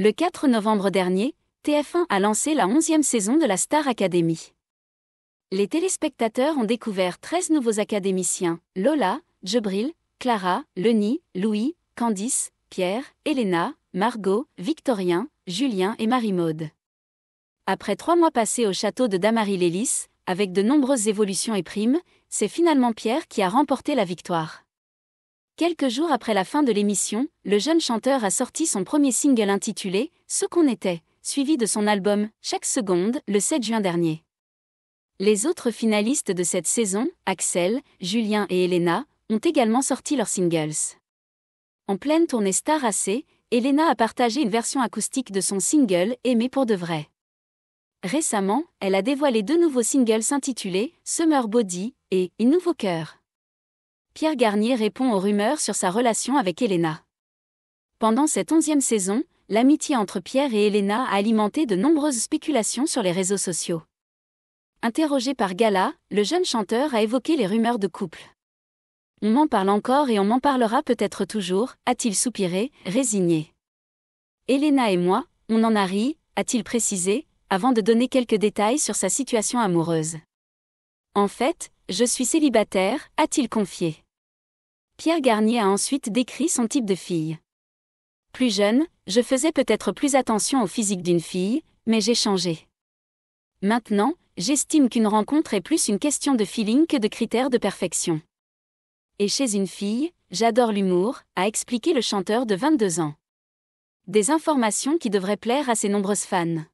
Le 4 novembre dernier, TF1 a lancé la onzième saison de la Star Academy. Les téléspectateurs ont découvert 13 nouveaux académiciens, Lola, Jebril, Clara, Leni, Louis, Candice, Pierre, Elena, Margot, Victorien, Julien et Marie-Maude. Après trois mois passés au château de Damary-Lélis, avec de nombreuses évolutions et primes, c'est finalement Pierre qui a remporté la victoire. Quelques jours après la fin de l'émission, le jeune chanteur a sorti son premier single intitulé Ce qu'on était, suivi de son album Chaque seconde le 7 juin dernier. Les autres finalistes de cette saison, Axel, Julien et Elena, ont également sorti leurs singles. En pleine tournée Star AC, Elena a partagé une version acoustique de son single Aimé pour de vrai. Récemment, elle a dévoilé deux nouveaux singles intitulés Summer Body et Un nouveau cœur. Pierre Garnier répond aux rumeurs sur sa relation avec Elena. Pendant cette onzième saison, l'amitié entre Pierre et Elena a alimenté de nombreuses spéculations sur les réseaux sociaux. Interrogé par Gala, le jeune chanteur a évoqué les rumeurs de couple. On m'en parle encore et on m'en parlera peut-être toujours, a-t-il soupiré, résigné. Elena et moi, on en a ri, a-t-il précisé, avant de donner quelques détails sur sa situation amoureuse. En fait, je suis célibataire, a-t-il confié. Pierre Garnier a ensuite décrit son type de fille. Plus jeune, je faisais peut-être plus attention au physique d'une fille, mais j'ai changé. Maintenant, j'estime qu'une rencontre est plus une question de feeling que de critères de perfection. Et chez une fille, j'adore l'humour, a expliqué le chanteur de 22 ans. Des informations qui devraient plaire à ses nombreuses fans.